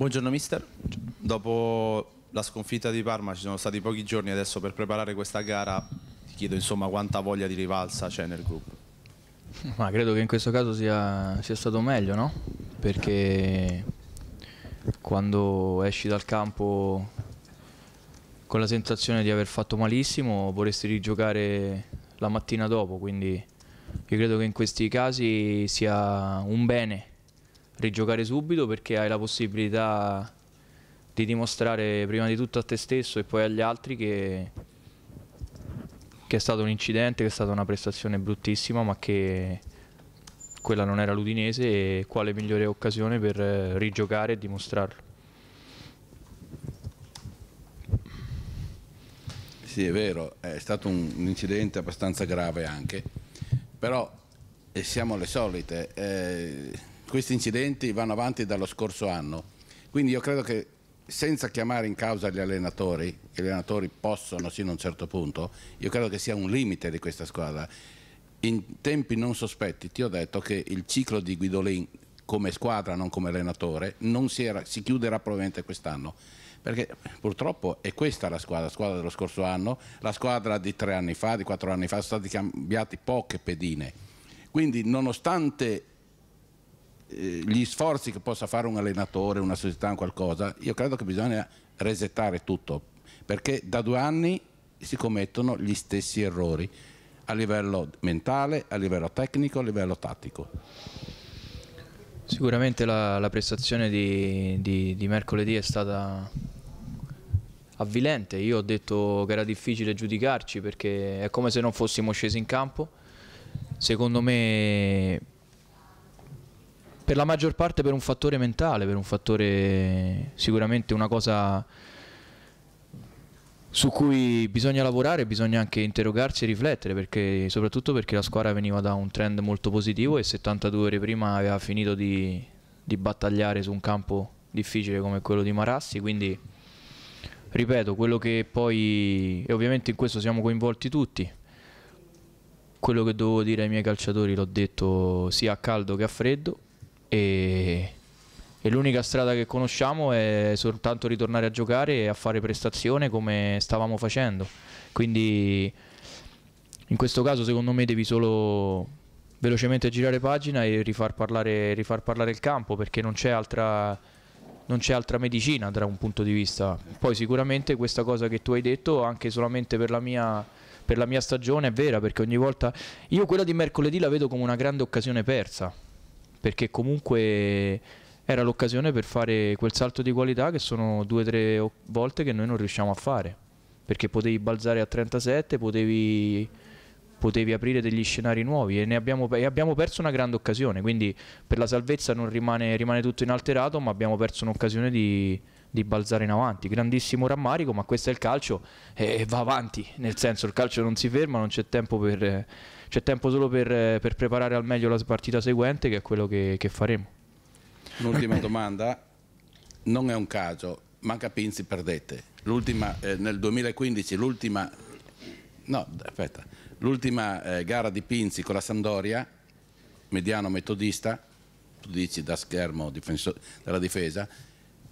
Buongiorno mister, dopo la sconfitta di Parma ci sono stati pochi giorni adesso per preparare questa gara, ti chiedo insomma quanta voglia di rivalsa c'è nel gruppo. Ma credo che in questo caso sia, sia stato meglio, no? Perché quando esci dal campo con la sensazione di aver fatto malissimo vorresti rigiocare la mattina dopo, quindi io credo che in questi casi sia un bene rigiocare subito perché hai la possibilità di dimostrare prima di tutto a te stesso e poi agli altri che, che è stato un incidente, che è stata una prestazione bruttissima ma che quella non era l'Udinese e quale migliore occasione per rigiocare e dimostrarlo. Sì, è vero, è stato un, incidente abbastanza grave anche, però eh, siamo le solite. Eh, questi incidenti vanno avanti dallo scorso anno, quindi io credo che senza chiamare in causa gli allenatori, che gli allenatori possono sino a un certo punto, io credo che sia un limite di questa squadra. In tempi non sospetti ti ho detto che il ciclo di Guidolin come squadra, non come allenatore, non si, era, si chiuderà probabilmente quest'anno. Perché purtroppo è questa la squadra, la squadra dello scorso anno, la squadra di tre anni fa, di quattro anni fa, sono state cambiate poche pedine. Quindi nonostante eh, gli sforzi che possa fare un allenatore, una società, un qualcosa, io credo che bisogna resettare tutto, perché da due anni si commettono gli stessi errori a livello mentale, a livello tecnico, a livello tattico. Sicuramente la, la prestazione di, di, di mercoledì è stata avvilente, io ho detto che era difficile giudicarci perché è come se non fossimo scesi in campo, secondo me per la maggior parte per un fattore mentale, per un fattore sicuramente una cosa su cui bisogna lavorare, bisogna anche interrogarsi e riflettere, perché, soprattutto perché la squadra veniva da un trend molto positivo e 72 ore prima aveva finito di, di battagliare su un campo difficile come quello di Marassi, quindi ripeto, quello che poi, e ovviamente in questo siamo coinvolti tutti, quello che dovevo dire ai miei calciatori l'ho detto sia a caldo che a freddo, e, e l'unica strada che conosciamo è soltanto ritornare a giocare e a fare prestazione come stavamo facendo. Quindi in questo caso secondo me devi solo velocemente girare pagina e rifar parlare, rifar parlare il campo perché non c'è altra, altra medicina da un punto di vista. Poi sicuramente questa cosa che tu hai detto anche solamente per la mia per la mia stagione è vera perché ogni volta io quella di mercoledì la vedo come una grande occasione persa perché comunque era l'occasione per fare quel salto di qualità che sono due o tre volte che noi non riusciamo a fare, perché potevi balzare a 37, potevi, potevi aprire degli scenari nuovi e, abbiamo, e, abbiamo, perso una grande occasione, quindi per la salvezza non rimane, rimane tutto inalterato, ma abbiamo perso un'occasione di, di balzare in avanti. Grandissimo rammarico, ma questo è il calcio e va avanti, nel senso il calcio non si ferma, non c'è tempo per, c'è tempo solo per, per, preparare al meglio la partita seguente che è quello che, che faremo. Un'ultima domanda, non è un caso, manca Pinzi perdete. l'ultima eh, nel 2015 l'ultima no, aspetta, l'ultima eh, gara di Pinzi con la Sandoria, mediano metodista, tu dici da schermo difenso, della difesa,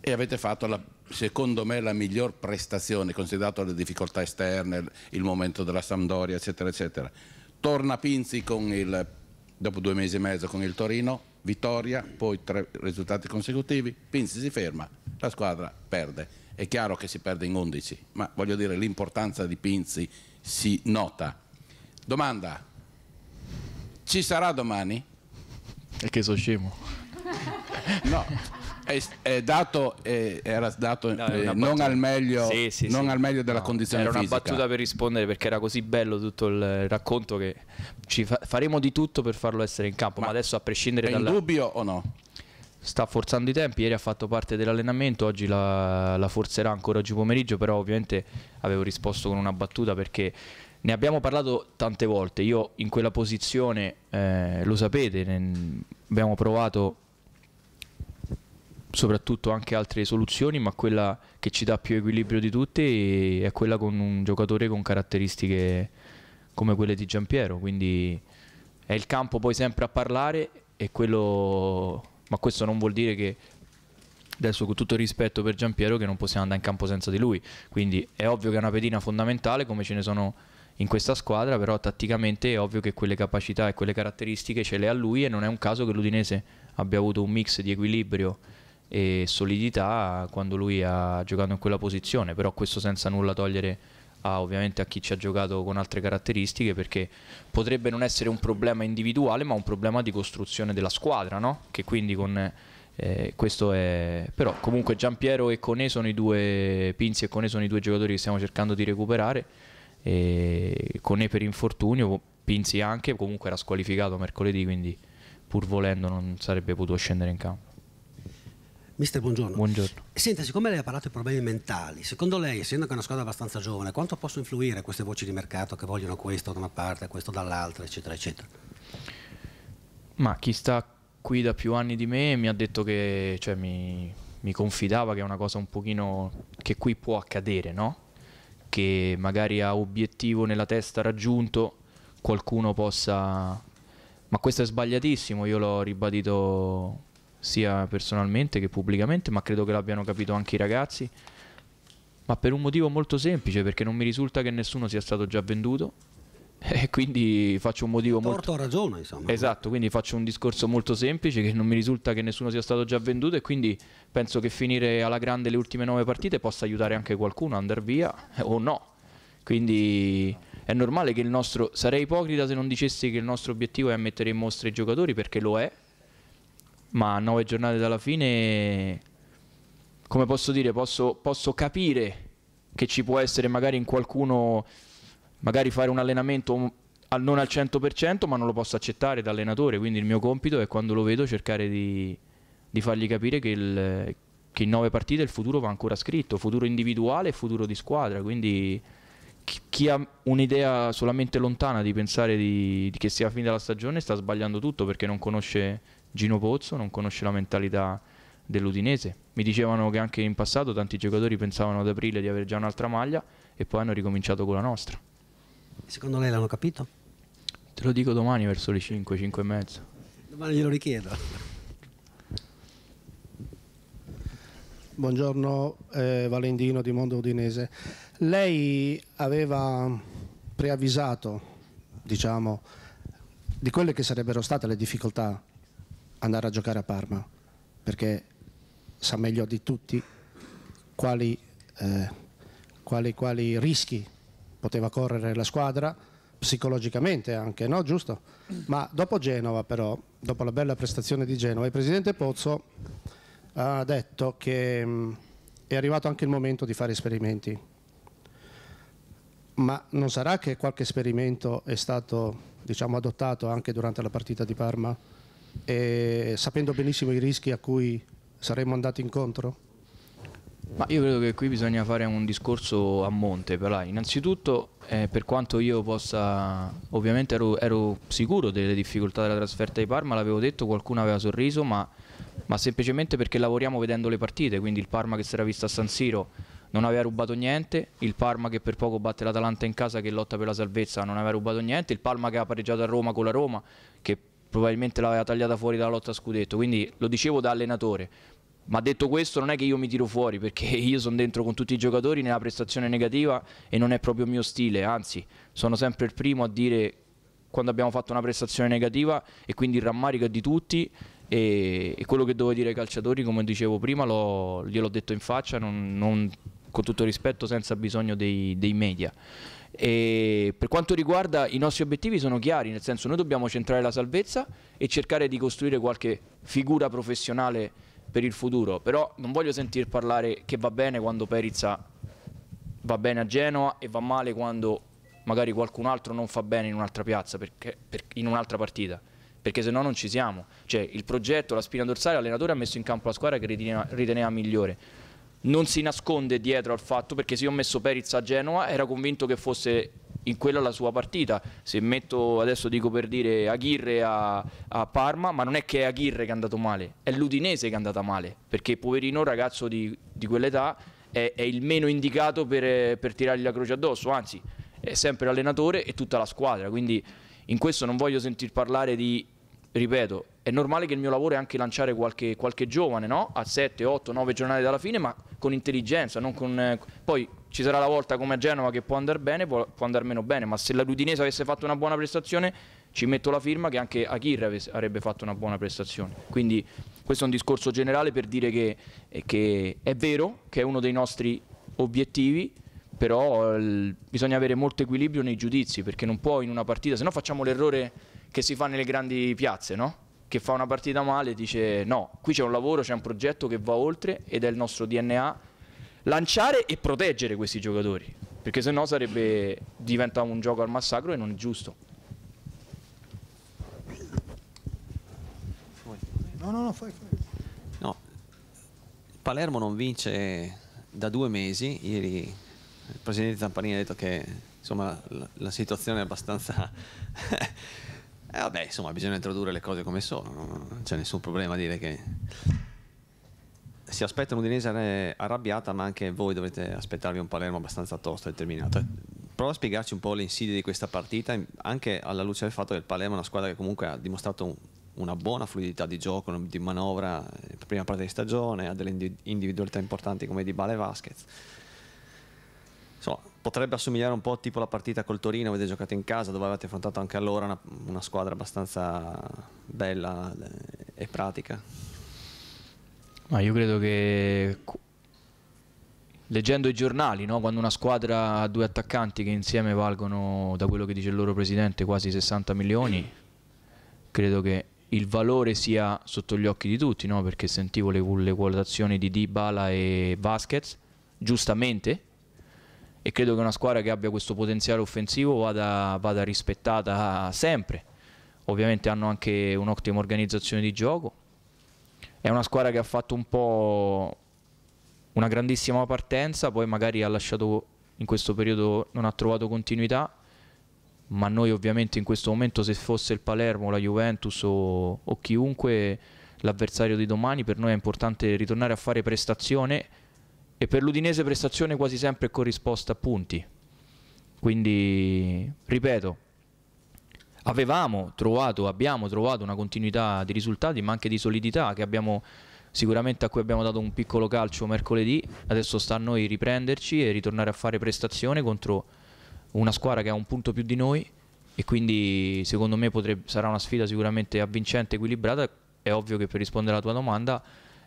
e avete fatto la, secondo me la miglior prestazione, considerato le difficoltà esterne, il momento della Sandoria, eccetera, eccetera torna Pinzi il, dopo due mesi e mezzo con il Torino, vittoria, poi tre risultati consecutivi, Pinzi si ferma, la squadra perde. È chiaro che si perde in 11, ma voglio dire l'importanza di Pinzi si nota. Domanda, ci sarà domani? E che sono scemo. no, è, dato, è, era dato no, eh, non, al meglio, sì, sì, non sì. al meglio, della no, condizione era fisica. Era una battuta per rispondere perché era così bello tutto il racconto che ci fa, faremo di tutto per farlo essere in campo, ma, ma adesso a prescindere dal... dubbio o no? sta forzando i tempi, ieri ha fatto parte dell'allenamento, oggi la, la, forzerà ancora oggi pomeriggio, però ovviamente avevo risposto con una battuta perché ne abbiamo parlato tante volte, io in quella posizione, eh, lo sapete, ne, abbiamo provato soprattutto anche altre soluzioni, ma quella che ci dà più equilibrio di tutte è quella con un giocatore con caratteristiche come quelle di Giampiero, quindi è il campo poi sempre a parlare e quello... ma questo non vuol dire che adesso con tutto il rispetto per Giampiero che non possiamo andare in campo senza di lui, quindi è ovvio che è una pedina fondamentale come ce ne sono in questa squadra, però tatticamente è ovvio che quelle capacità e quelle caratteristiche ce le ha lui e non è un caso che l'Udinese abbia avuto un mix di equilibrio e solidità quando lui ha giocato in quella posizione, però questo senza nulla togliere a, ovviamente a chi ci ha giocato con altre caratteristiche perché potrebbe non essere un problema individuale ma un problema di costruzione della squadra, no? che quindi con... Eh, questo è però comunque Giampiero e Cone sono i due Pinzi e Cone sono i due giocatori che stiamo cercando di recuperare e Cone per infortunio Pinzi anche comunque era squalificato mercoledì quindi pur volendo non sarebbe potuto scendere in campo Mister, buongiorno. buongiorno. Senta, siccome lei ha parlato di problemi mentali, secondo lei, essendo che è una squadra abbastanza giovane, quanto possono influire queste voci di mercato che vogliono questo da una parte, questo dall'altra, eccetera, eccetera? Ma chi sta qui da più anni di me mi ha detto che, cioè, mi, mi confidava che è una cosa un pochino che qui può accadere, no? Che magari ha obiettivo nella testa raggiunto, qualcuno possa... Ma questo è sbagliatissimo, io l'ho ribadito sia personalmente che pubblicamente, ma credo che l'abbiano capito anche i ragazzi. Ma per un motivo molto semplice, perché non mi risulta che nessuno sia stato già venduto. E quindi faccio un motivo Torto molto. Torto ragione, insomma. Esatto, quindi faccio un discorso molto semplice: che non mi risulta che nessuno sia stato già venduto, e quindi penso che finire alla grande le ultime nove partite possa aiutare anche qualcuno a andare via o no. Quindi è normale che il nostro. Sarei ipocrita se non dicessi che il nostro obiettivo è mettere in mostra i giocatori, perché lo è, ma a nove giornate dalla fine, come posso dire, posso, posso capire che ci può essere magari in qualcuno, magari fare un allenamento al, non al 100%, ma non lo posso accettare da allenatore, quindi il mio compito è quando lo vedo cercare di, di fargli capire che, il, che, in nove partite il futuro va ancora scritto, futuro individuale e futuro di squadra, quindi chi ha un'idea solamente lontana di pensare di, di che sia fine della stagione sta sbagliando tutto perché non conosce Gino Pozzo non conosce la mentalità dell'Udinese. Mi dicevano che anche in passato tanti giocatori pensavano ad aprile di avere già un'altra maglia e poi hanno ricominciato con la nostra. Secondo lei l'hanno capito? Te lo dico domani verso le 5, 5 e mezzo. Domani glielo richiedo. Buongiorno eh, Valentino di Mondo Udinese. Lei aveva preavvisato, diciamo, di quelle che sarebbero state le difficoltà andare a giocare a Parma, perché sa meglio di tutti quali, eh, quali, quali rischi poteva correre la squadra, psicologicamente anche, no? Giusto? Ma dopo Genova però, dopo la bella prestazione di Genova, il presidente Pozzo ha detto che mh, mm, è arrivato anche il momento di fare esperimenti. Ma non sarà che qualche esperimento è stato diciamo, adottato anche durante la partita di Parma? e sapendo benissimo i rischi a cui saremmo andati incontro? Ma io credo che qui bisogna fare un discorso a monte, però innanzitutto eh, per quanto io possa, ovviamente ero, ero, sicuro delle difficoltà della trasferta di Parma, l'avevo detto, qualcuno aveva sorriso, ma, ma, semplicemente perché lavoriamo vedendo le partite, quindi il Parma che si era visto a San Siro non aveva rubato niente, il Parma che per poco batte l'Atalanta in casa che lotta per la salvezza non aveva rubato niente, il Parma che ha pareggiato a Roma con la Roma che probabilmente l'aveva tagliata fuori dalla lotta a scudetto, quindi lo dicevo da allenatore. Ma detto questo non è che io mi tiro fuori perché io sono dentro con tutti i giocatori nella prestazione negativa e non è proprio il mio stile, anzi sono sempre il primo a dire quando abbiamo fatto una prestazione negativa e quindi il rammarico è di tutti e, e, quello che devo dire ai calciatori come dicevo prima gliel'ho detto in faccia, non, non, con tutto rispetto senza bisogno dei, dei media. E per quanto riguarda i nostri obiettivi sono chiari, nel senso noi dobbiamo centrare la salvezza e cercare di costruire qualche figura professionale per il futuro, però non voglio sentir parlare che va bene quando Perizza va bene a Genoa e va male quando magari qualcun altro non fa bene in un'altra piazza, perché, per, in un'altra partita, perché se no non ci siamo. Cioè il progetto, la spina dorsale, l'allenatore ha messo in campo la squadra che riteneva, riteneva migliore non si nasconde dietro al fatto perché se io ho messo Periz a Genova era convinto che fosse in quella la sua partita. Se metto adesso dico per dire Aghirre a, a, Parma, ma non è che è Aghirre che è andato male, è l'Udinese che è andata male, perché poverino ragazzo di, di quell'età è, è, il meno indicato per, per tirargli la croce addosso, anzi è sempre l'allenatore e tutta la squadra, quindi in questo non voglio sentir parlare di, ripeto, è normale che il mio lavoro è anche lanciare qualche, qualche giovane no? a 7, 8, 9 giornate dalla fine, ma con intelligenza. Con, eh, poi ci sarà la volta come a Genova che può andare bene, può, può andare meno bene, ma se la Ludinese avesse fatto una buona prestazione ci metto la firma che anche Aguirre avrebbe fatto una buona prestazione. Quindi questo è un discorso generale per dire che, eh, che è vero che è uno dei nostri obiettivi, però il, eh, bisogna avere molto equilibrio nei giudizi perché non può in una partita, se no facciamo l'errore che si fa nelle grandi piazze, no? che fa una partita male dice no, qui c'è un lavoro, c'è un progetto che va oltre ed è il nostro DNA lanciare e proteggere questi giocatori, perché sennò sarebbe, diventa un gioco al massacro e non è giusto. No, no, no, fai, fai. No, Palermo non vince da due mesi, ieri il presidente Zampanini ha detto che insomma, la, la situazione è abbastanza... Eh, vabbè, insomma, bisogna introdurre le cose come sono, non c'è nessun problema a dire che si aspetta un'Udinese arrabbiata, ma anche voi dovete aspettarvi un Palermo abbastanza tosto e determinato. Eh, prova a spiegarci un po' le insidie di questa partita, anche alla luce del fatto che il Palermo è una squadra che comunque ha dimostrato una buona fluidità di gioco, di manovra, eh, prima parte di stagione, ha delle individualità importanti come Di Bale e Vasquez. Insomma, potrebbe assomigliare un po' tipo la partita col Torino, avete giocato in casa dove avete affrontato anche allora una, una squadra abbastanza bella eh, e pratica. Ma io credo che leggendo i giornali, no? quando una squadra ha due attaccanti che insieme valgono, da quello che dice il loro presidente, quasi 60 milioni, credo che il valore sia sotto gli occhi di tutti, no? perché sentivo le, le quotazioni di Dybala e Vasquez, giustamente, e credo che una squadra che abbia questo potenziale offensivo vada, vada rispettata sempre. Ovviamente hanno anche un'ottima organizzazione di gioco. È una squadra che ha fatto un po' una grandissima partenza, poi magari ha lasciato in questo periodo non ha trovato continuità, ma noi ovviamente in questo momento se fosse il Palermo, la Juventus o, o chiunque l'avversario di domani per noi è importante ritornare a fare prestazione e per l'Udinese prestazione quasi sempre corrisposta a punti. Quindi, ripeto, avevamo trovato, abbiamo trovato una continuità di risultati, ma anche di solidità che abbiamo sicuramente a cui abbiamo dato un piccolo calcio mercoledì. Adesso sta a noi riprenderci e ritornare a fare prestazione contro una squadra che ha un punto più di noi e quindi secondo me potrebbe, sarà una sfida sicuramente avvincente, equilibrata. È ovvio che per rispondere alla tua domanda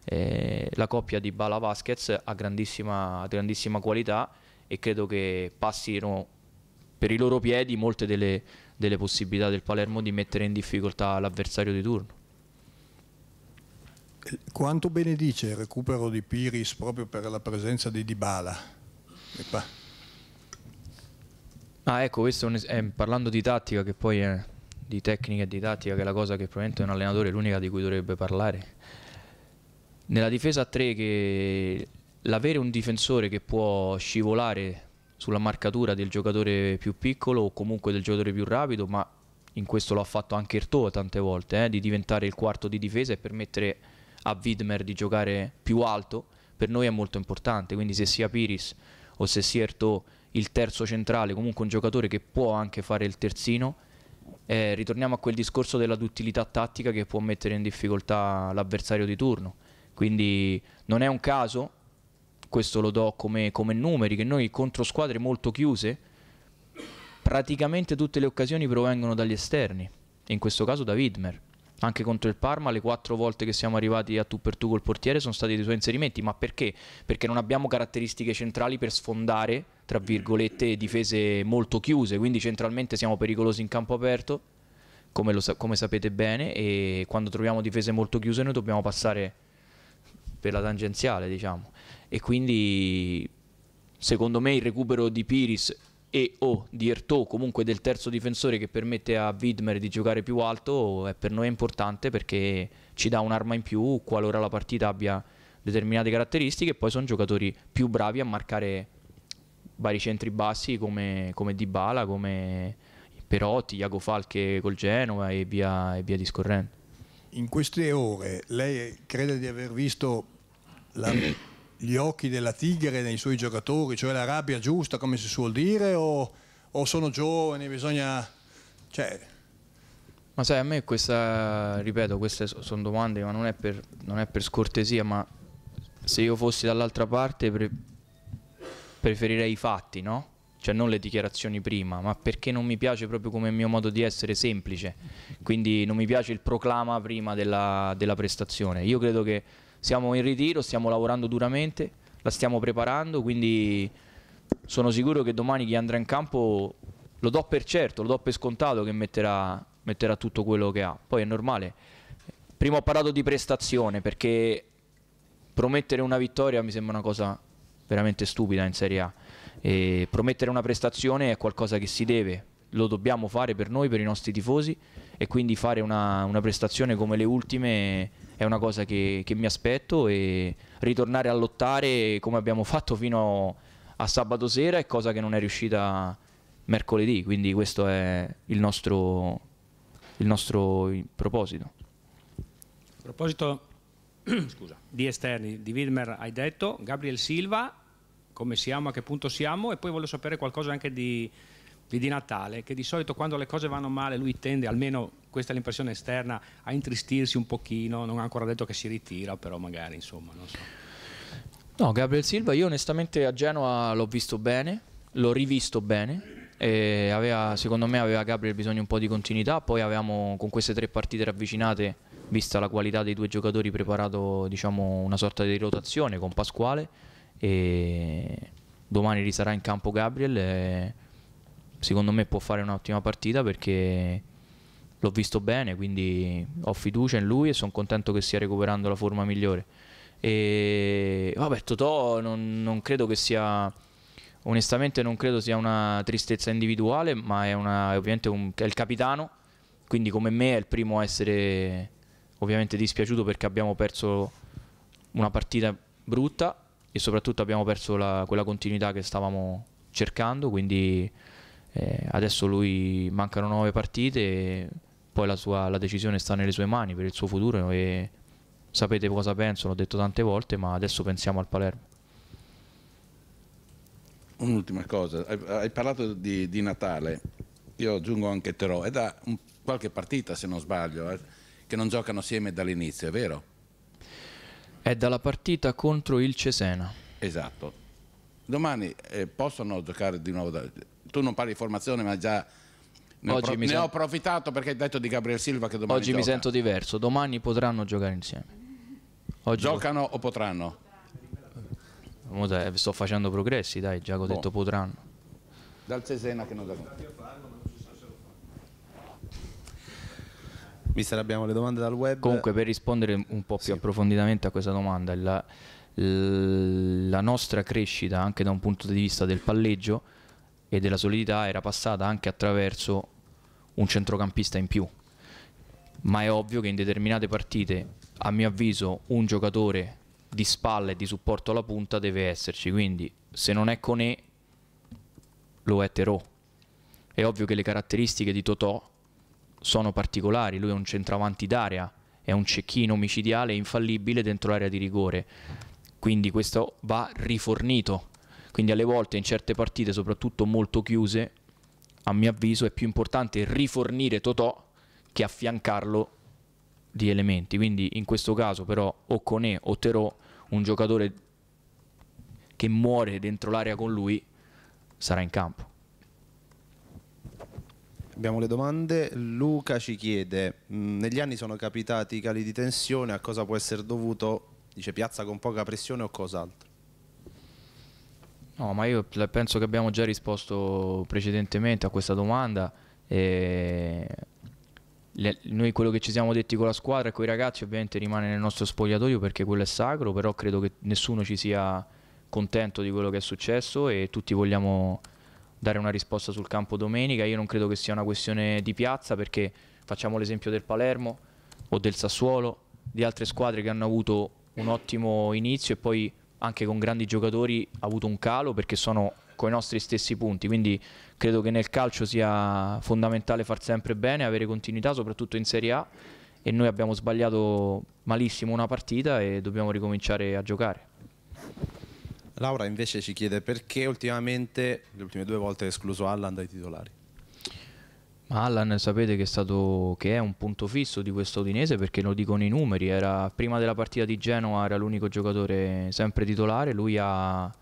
eh, la coppia di Bala Vasquez ha grandissima, grandissima qualità e credo che passino per i loro piedi molte delle, delle possibilità del Palermo di mettere in difficoltà l'avversario di turno. Eh, quanto benedice il recupero di Piris proprio per la presenza di Dybala? Ah, ecco, questo è, eh, parlando di tattica, che poi è di tecnica e di tattica, che è la cosa che probabilmente un allenatore è l'unica di cui dovrebbe parlare. Nella difesa a 3 che l'avere un difensore che può scivolare sulla marcatura del giocatore più piccolo o comunque del giocatore più rapido, ma in questo lo ha fatto anche Erto tante volte, eh, di diventare il quarto di difesa e permettere a Widmer di giocare più alto, per noi è molto importante, quindi se sia Piris o se sia Erto il terzo centrale, comunque un giocatore che può anche fare il terzino, eh, ritorniamo a quel discorso della duttilità tattica che può mettere in difficoltà l'avversario di turno. Quindi non è un caso, questo lo do come, come numeri, che noi contro squadre molto chiuse praticamente tutte le occasioni provengono dagli esterni, in questo caso da Widmer. Anche contro il Parma le quattro volte che siamo arrivati a tu per tu col portiere sono stati dei suoi inserimenti, ma perché? Perché non abbiamo caratteristiche centrali per sfondare, tra virgolette, difese molto chiuse, quindi centralmente siamo pericolosi in campo aperto, come, sa- come sapete bene, e quando troviamo difese molto chiuse noi dobbiamo passare per la tangenziale, diciamo. E quindi secondo me il recupero di Piris e o di Ertò, comunque del terzo difensore che permette a Widmer di giocare più alto, è per noi importante perché ci dà un'arma in più qualora la partita abbia determinate caratteristiche e poi sono giocatori più bravi a marcare vari centri bassi come, come Dybala, come Perotti, Iago Falche col Genova e via, e via discorrendo. In queste ore lei crede di aver visto la, gli occhi della tigre nei suoi giocatori, cioè la rabbia giusta come si suol dire o, o sono giovani, bisogna... Cioè... Ma sai, a me questa, ripeto, queste sono domande, ma non è, per, non è per scortesia, ma se io fossi dall'altra parte pre preferirei i fatti, no? Cioè non le dichiarazioni prima, ma perché non mi piace proprio come mio modo di essere semplice. Quindi non mi piace il proclama prima della, della prestazione. Io credo che siamo in ritiro, stiamo lavorando duramente, la stiamo preparando, quindi sono sicuro che domani chi andrà in campo lo do per certo, lo do per scontato che metterà, metterà tutto quello che ha. Poi è normale. Prima ho parlato di prestazione perché promettere una vittoria mi sembra una cosa veramente stupida in Serie A. E promettere una prestazione è qualcosa che si deve, lo dobbiamo fare per noi, per i nostri tifosi e quindi fare una, una prestazione come le ultime è una cosa che, che mi aspetto e ritornare a lottare come abbiamo fatto fino a sabato sera è cosa che non è riuscita mercoledì, quindi questo è il nostro, il nostro proposito. A proposito Scusa. di esterni, di Wilmer hai detto, Gabriel Silva, come siamo, a che punto siamo e poi voglio sapere qualcosa anche di, di Di Natale, che di solito quando le cose vanno male lui tende, almeno questa è l'impressione esterna, a intristirsi un pochino, non ha ancora detto che si ritira, però magari insomma, non so. No, Gabriel Silva, io onestamente a Genoa l'ho visto bene, l'ho rivisto bene. E aveva, secondo me aveva Gabriel bisogno un po' di continuità, poi avevamo con queste tre partite ravvicinate, vista la qualità dei due giocatori, preparato diciamo, una sorta di rotazione con Pasquale e domani risarà in campo Gabriel. E secondo me può fare un'ottima partita perché l'ho visto bene, quindi ho fiducia in lui e sono contento che stia recuperando la forma migliore. E vabbè, Totò non, non credo che sia onestamente non credo sia una tristezza individuale, ma è, una, è ovviamente un, è il capitano, quindi come me è il primo a essere ovviamente dispiaciuto perché abbiamo perso una partita brutta e soprattutto abbiamo perso la, quella continuità che stavamo cercando, quindi eh, adesso lui mancano nove partite poi la, sua, la decisione sta nelle sue mani per il suo futuro e sapete cosa penso, l'ho detto tante volte, ma adesso pensiamo al Palermo. Un'ultima cosa, hai, hai parlato di, di, Natale, io aggiungo anche Terò, è da un, qualche partita se non sbaglio, eh, che non giocano assieme dall'inizio, è vero? È dalla partita contro il Cesena. Esatto. Domani eh, possono giocare di nuovo, da, tu non parli di formazione ma già ne, oggi ho, pro- ne ho approfittato perché hai detto di Gabriel Silva che domani Oggi gioca. mi sento diverso, domani potranno giocare insieme. Oggi Giocano o potranno? Dai, sto facendo progressi, dai, già ho boh. detto potranno. Dal Cesena che non da Mister, abbiamo le domande dal web. Comunque, per rispondere un po' più sì. approfonditamente a questa domanda, la, la nostra crescita anche da un punto di vista del palleggio e della solidità era passata anche attraverso un centrocampista in più. Ma è ovvio che in determinate partite, a mio avviso, un giocatore di spalla e di supporto alla punta deve esserci. Quindi, se non è Conè, lo è Terò. È ovvio che le caratteristiche di Totò sono particolari. Lui è un centravanti d'area, è un cecchino omicidiale infallibile dentro l'area di rigore. Quindi questo va rifornito. Quindi alle volte in certe partite, soprattutto molto chiuse, a mio avviso è più importante rifornire Totò che affiancarlo di elementi. Quindi in questo caso però o Conè o Terò, un giocatore che muore dentro l'area con lui, sarà in campo. Abbiamo le domande. Luca ci chiede, mm, negli anni sono capitati cali di tensione, a cosa può essere dovuto? Dice piazza con poca pressione o cos'altro? No, ma io penso che abbiamo già risposto precedentemente a questa domanda. E... Le, noi quello che ci siamo detti con la squadra e con i ragazzi ovviamente rimane nel nostro spogliatoio perché quello è sacro, però credo che nessuno ci sia contento di quello che è successo e tutti vogliamo dare una risposta sul campo domenica. Io non credo che sia una questione di piazza perché facciamo l'esempio del Palermo o del Sassuolo, di altre squadre che hanno avuto un ottimo inizio e poi anche con grandi giocatori ha avuto un calo perché sono con i nostri stessi punti, quindi credo che nel calcio sia fondamentale far sempre bene, avere continuità, soprattutto in Serie A e noi abbiamo sbagliato malissimo una partita e dobbiamo ricominciare a giocare. Laura invece ci chiede perché ultimamente, le ultime due volte, ha escluso Allan dai titolari. Ma Allan sapete che è, stato, che è un punto fisso di questo Udinese perché lo dicono i numeri, era, prima della partita di Genoa era l'unico giocatore sempre titolare, lui ha,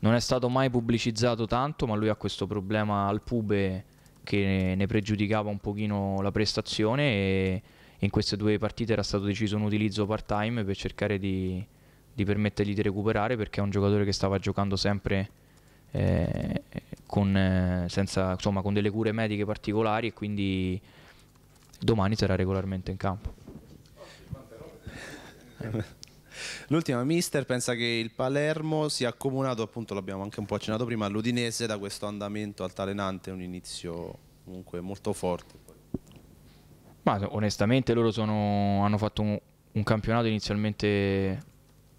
non è stato mai pubblicizzato tanto ma lui ha questo problema al pube che ne pregiudicava un pochino la prestazione e in queste due partite era stato deciso un utilizzo part time per cercare di, di permettergli di recuperare perché è un giocatore che stava giocando sempre eh, con, eh, senza, insomma, con delle cure mediche particolari e quindi domani sarà regolarmente in campo. L'ultima, mister, pensa che il Palermo sia accomunato, appunto l'abbiamo anche un po' accennato prima, all'Udinese da questo andamento altalenante, un inizio comunque molto forte. Ma onestamente loro sono, hanno fatto un, un campionato inizialmente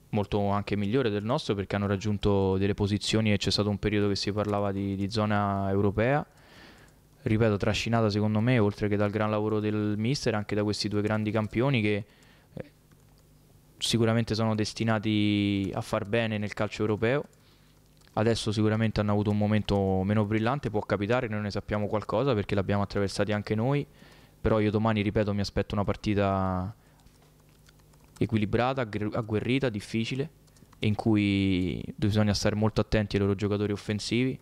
molto anche migliore del nostro perché hanno raggiunto delle posizioni e c'è stato un periodo che si parlava di, di zona europea ripeto, trascinata secondo me, oltre che dal gran lavoro del mister, anche da questi due grandi campioni che eh, sicuramente sono destinati a far bene nel calcio europeo. Adesso sicuramente hanno avuto un momento meno brillante, può capitare, noi ne sappiamo qualcosa perché l'abbiamo attraversati anche noi, però io domani, ripeto, mi aspetto una partita equilibrata, agguerrita, difficile, in cui bisogna stare molto attenti ai loro giocatori offensivi.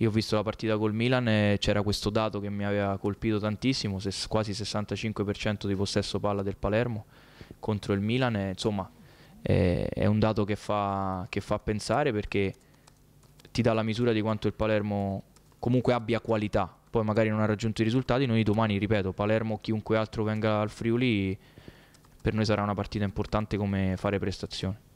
Io ho visto la partita col Milan e c'era questo dato che mi aveva colpito tantissimo, quasi 65% di possesso palla del Palermo contro il Milan, e, insomma è, è, un dato che fa, che fa pensare perché ti dà la misura di quanto il Palermo comunque abbia qualità, poi magari non ha raggiunto i risultati, noi domani, ripeto, Palermo o chiunque altro venga al Friuli per noi sarà una partita importante come fare prestazione.